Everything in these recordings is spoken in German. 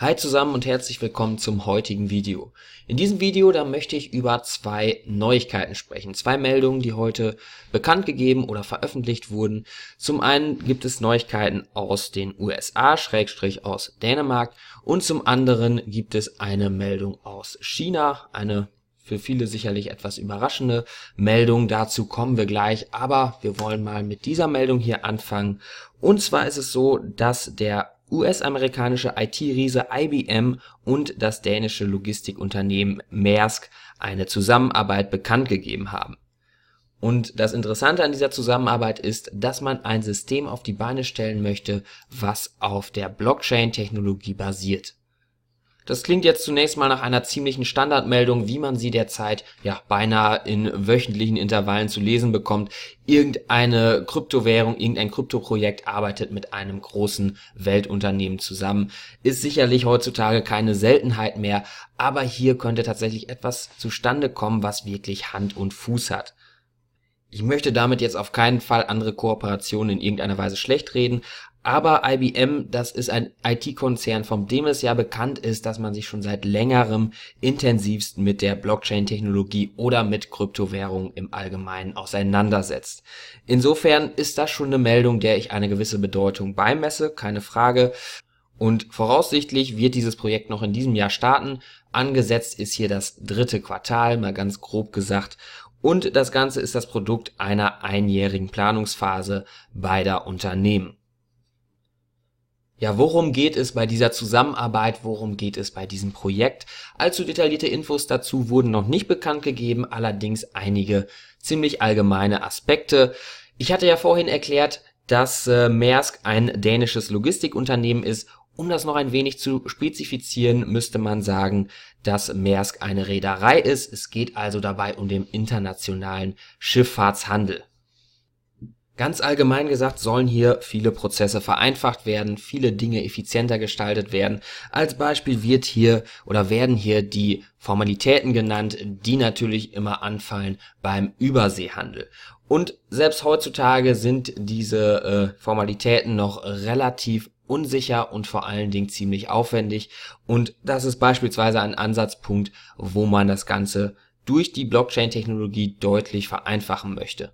Hi zusammen und herzlich willkommen zum heutigen Video. In diesem Video, da möchte ich über zwei Neuigkeiten sprechen. Zwei Meldungen, die heute bekannt gegeben oder veröffentlicht wurden. Zum einen gibt es Neuigkeiten aus den USA, Schrägstrich aus Dänemark. Und zum anderen gibt es eine Meldung aus China, eine für viele sicherlich etwas überraschende Meldung. Dazu kommen wir gleich, aber wir wollen mal mit dieser Meldung hier anfangen. Und zwar ist es so, dass der US-amerikanische IT-Riese IBM und das dänische Logistikunternehmen Maersk eine Zusammenarbeit bekannt gegeben haben. Und das Interessante an dieser Zusammenarbeit ist, dass man ein System auf die Beine stellen möchte, was auf der Blockchain-Technologie basiert das klingt jetzt zunächst mal nach einer ziemlichen Standardmeldung, wie man sie derzeit ja beinahe in wöchentlichen Intervallen zu lesen bekommt. Irgendeine Kryptowährung, irgendein Kryptoprojekt arbeitet mit einem großen Weltunternehmen zusammen. Ist sicherlich heutzutage keine Seltenheit mehr, aber hier könnte tatsächlich etwas zustande kommen, was wirklich Hand und Fuß hat. Ich möchte damit jetzt auf keinen Fall andere Kooperationen in irgendeiner Weise schlecht reden, aber IBM, das ist ein IT-Konzern, von dem es ja bekannt ist, dass man sich schon seit längerem intensivst mit der Blockchain-Technologie oder mit Kryptowährungen im Allgemeinen auseinandersetzt. Insofern ist das schon eine Meldung, der ich eine gewisse Bedeutung beimesse, keine Frage. Und voraussichtlich wird dieses Projekt noch in diesem Jahr starten. Angesetzt ist hier das dritte Quartal, mal ganz grob gesagt. Und das Ganze ist das Produkt einer einjährigen Planungsphase beider Unternehmen. Ja, worum geht es bei dieser Zusammenarbeit? Worum geht es bei diesem Projekt? Allzu detaillierte Infos dazu wurden noch nicht bekannt gegeben, allerdings einige ziemlich allgemeine Aspekte. Ich hatte ja vorhin erklärt, dass äh, Maersk ein dänisches Logistikunternehmen ist. Um das noch ein wenig zu spezifizieren, müsste man sagen, dass Maersk eine Reederei ist. Es geht also dabei um den internationalen Schifffahrtshandel. Ganz allgemein gesagt sollen hier viele Prozesse vereinfacht werden, viele Dinge effizienter gestaltet werden. Als Beispiel wird hier oder werden hier die Formalitäten genannt, die natürlich immer anfallen beim Überseehandel. Und selbst heutzutage sind diese äh, Formalitäten noch relativ unsicher und vor allen Dingen ziemlich aufwendig. Und das ist beispielsweise ein Ansatzpunkt, wo man das Ganze durch die Blockchain-Technologie deutlich vereinfachen möchte.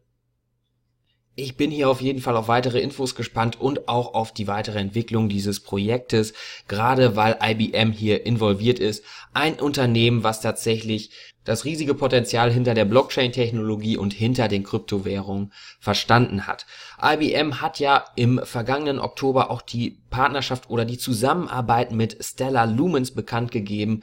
Ich bin hier auf jeden Fall auf weitere Infos gespannt und auch auf die weitere Entwicklung dieses Projektes, gerade weil IBM hier involviert ist. Ein Unternehmen, was tatsächlich das riesige Potenzial hinter der Blockchain-Technologie und hinter den Kryptowährungen verstanden hat. IBM hat ja im vergangenen Oktober auch die Partnerschaft oder die Zusammenarbeit mit Stellar Lumens bekannt gegeben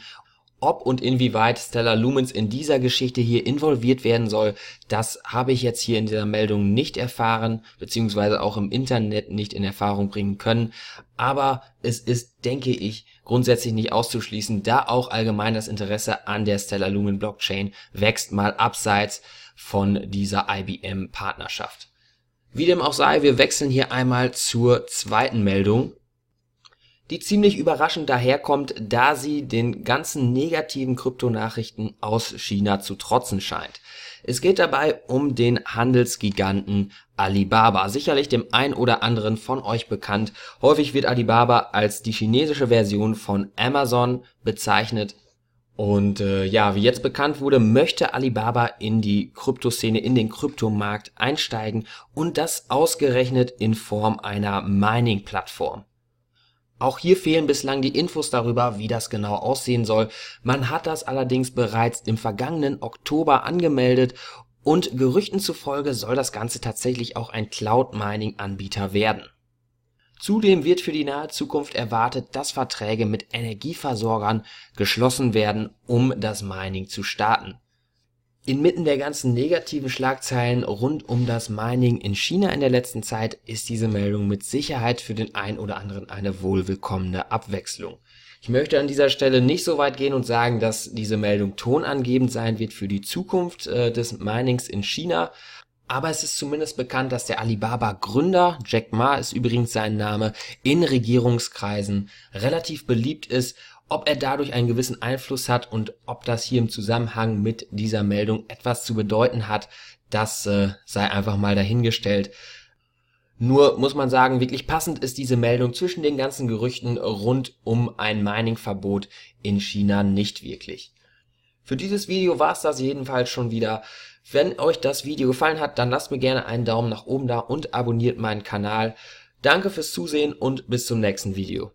ob und inwieweit Stellar Lumens in dieser Geschichte hier involviert werden soll, das habe ich jetzt hier in dieser Meldung nicht erfahren, beziehungsweise auch im Internet nicht in Erfahrung bringen können. Aber es ist, denke ich, grundsätzlich nicht auszuschließen, da auch allgemein das Interesse an der Stellar Lumen Blockchain wächst mal abseits von dieser IBM Partnerschaft. Wie dem auch sei, wir wechseln hier einmal zur zweiten Meldung die ziemlich überraschend daherkommt, da sie den ganzen negativen Kryptonachrichten aus China zu trotzen scheint. Es geht dabei um den Handelsgiganten Alibaba, sicherlich dem ein oder anderen von euch bekannt. Häufig wird Alibaba als die chinesische Version von Amazon bezeichnet. Und äh, ja, wie jetzt bekannt wurde, möchte Alibaba in die Kryptoszene, in den Kryptomarkt einsteigen und das ausgerechnet in Form einer Mining-Plattform. Auch hier fehlen bislang die Infos darüber, wie das genau aussehen soll. Man hat das allerdings bereits im vergangenen Oktober angemeldet und Gerüchten zufolge soll das Ganze tatsächlich auch ein Cloud-Mining-Anbieter werden. Zudem wird für die nahe Zukunft erwartet, dass Verträge mit Energieversorgern geschlossen werden, um das Mining zu starten. Inmitten der ganzen negativen Schlagzeilen rund um das Mining in China in der letzten Zeit ist diese Meldung mit Sicherheit für den einen oder anderen eine wohlwillkommene Abwechslung. Ich möchte an dieser Stelle nicht so weit gehen und sagen, dass diese Meldung tonangebend sein wird für die Zukunft äh, des Minings in China, aber es ist zumindest bekannt, dass der Alibaba-Gründer, Jack Ma ist übrigens sein Name, in Regierungskreisen relativ beliebt ist ob er dadurch einen gewissen Einfluss hat und ob das hier im Zusammenhang mit dieser Meldung etwas zu bedeuten hat, das äh, sei einfach mal dahingestellt. Nur muss man sagen, wirklich passend ist diese Meldung zwischen den ganzen Gerüchten rund um ein Mining-Verbot in China nicht wirklich. Für dieses Video war es das jedenfalls schon wieder. Wenn euch das Video gefallen hat, dann lasst mir gerne einen Daumen nach oben da und abonniert meinen Kanal. Danke fürs Zusehen und bis zum nächsten Video.